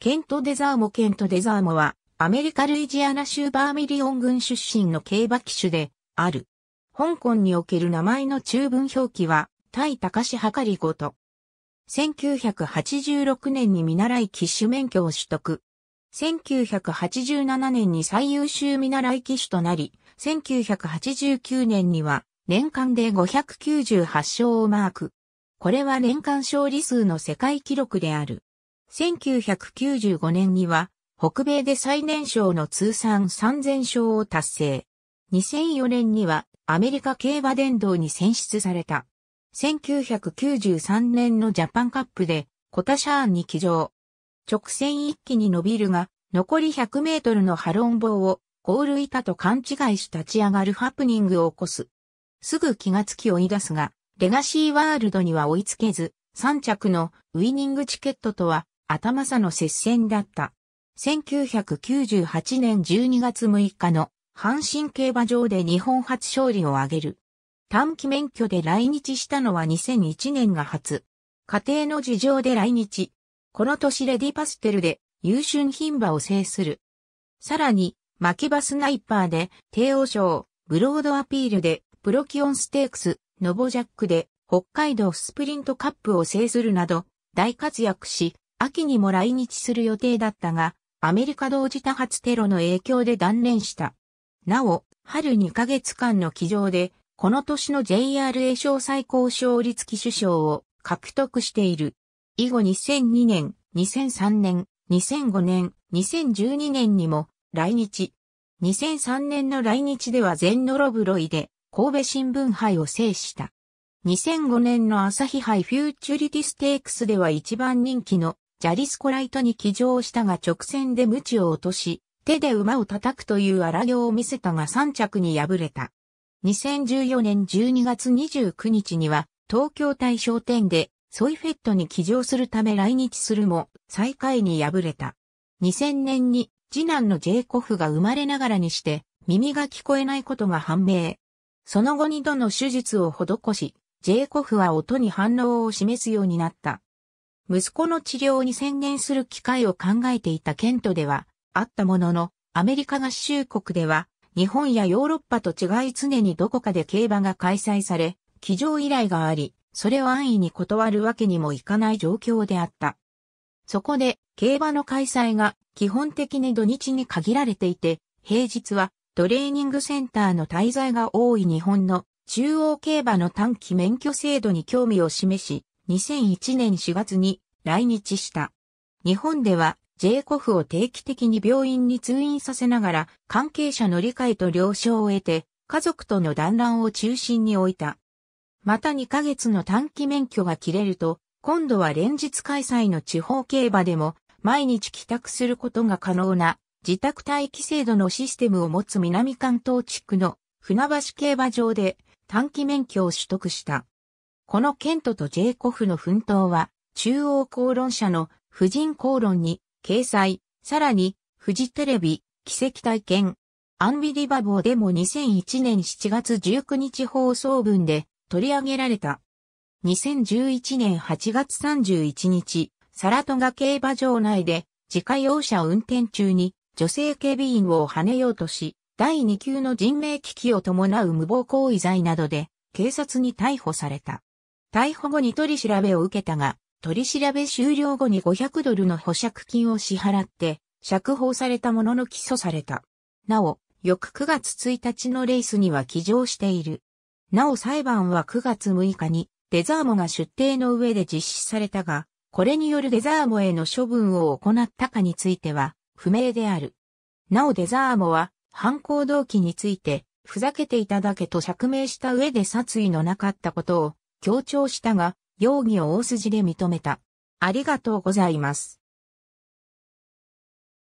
ケント・デザーモケント・デザーモは、アメリカ・ルイジアナ州バーミリオン郡出身の競馬騎手で、ある。香港における名前の中文表記は、対高シ・はかりごと。1986年に見習い騎手免許を取得。1987年に最優秀見習い騎手となり、1989年には年間で598勝をマーク。これは年間勝利数の世界記録である。1995年には、北米で最年少の通算3000勝を達成。2004年にはアメリカ競馬殿堂に選出された。1993年のジャパンカップでコタシャーンに騎乗。直線一気に伸びるが、残り100メートルのハロン棒をゴール板と勘違いし立ち上がるハプニングを起こす。すぐ気がつき追い出すが、レガシーワールドには追いつけず、3着のウィニングチケットとは頭差の接戦だった。1998年12月6日の阪神競馬場で日本初勝利を挙げる。短期免許で来日したのは2001年が初。家庭の事情で来日。この年レディパステルで優秀品馬を制する。さらに、キ場スナイパーで帝王賞、ブロードアピールでプロキオンステークス、ノボジャックで北海道スプリントカップを制するなど大活躍し、秋にも来日する予定だったが、アメリカ同時多発テロの影響で断念した。なお、春2ヶ月間の起乗で、この年の JRA 賞最高勝率期。首賞を獲得している。以後2002年、2003年、2005年、2012年にも来日。2003年の来日では全ノロブロイで神戸新聞杯を制した。2005年の朝日杯フューチュリティステークスでは一番人気のジャリスコライトに騎乗したが直線で鞭を落とし、手で馬を叩くという荒行を見せたが3着に敗れた。2014年12月29日には、東京大商店でソイフェットに騎乗するため来日するも、最下位に敗れた。2000年に、次男のジェイコフが生まれながらにして、耳が聞こえないことが判明。その後2度の手術を施し、ジェイコフは音に反応を示すようになった。息子の治療に専念する機会を考えていたケントでは、あったものの、アメリカ合衆国では、日本やヨーロッパと違い常にどこかで競馬が開催され、騎乗依頼があり、それを安易に断るわけにもいかない状況であった。そこで、競馬の開催が基本的に土日に限られていて、平日はトレーニングセンターの滞在が多い日本の中央競馬の短期免許制度に興味を示し、2001年4月に来日した。日本では J コフを定期的に病院に通院させながら関係者の理解と了承を得て家族との団らんを中心に置いた。また2ヶ月の短期免許が切れると今度は連日開催の地方競馬でも毎日帰宅することが可能な自宅待機制度のシステムを持つ南関東地区の船橋競馬場で短期免許を取得した。このケントとジェイコフの奮闘は、中央公論社の婦人公論に掲載、さらに、フジテレビ、奇跡体験、アンビリバボーでも2001年7月19日放送分で取り上げられた。2011年8月31日、サラトガ競馬場内で自家用車運転中に女性警備員を跳ねようとし、第2級の人命危機を伴う無謀行為罪などで警察に逮捕された。逮捕後に取り調べを受けたが、取り調べ終了後に500ドルの保釈金を支払って、釈放されたものの起訴された。なお、翌9月1日のレースには起乗している。なお裁判は9月6日に、デザーモが出廷の上で実施されたが、これによるデザーモへの処分を行ったかについては、不明である。なおデザーモは、犯行動機について、ふざけていただけと釈明した上で殺意のなかったことを、強調したが、容疑を大筋で認めた。ありがとうございます。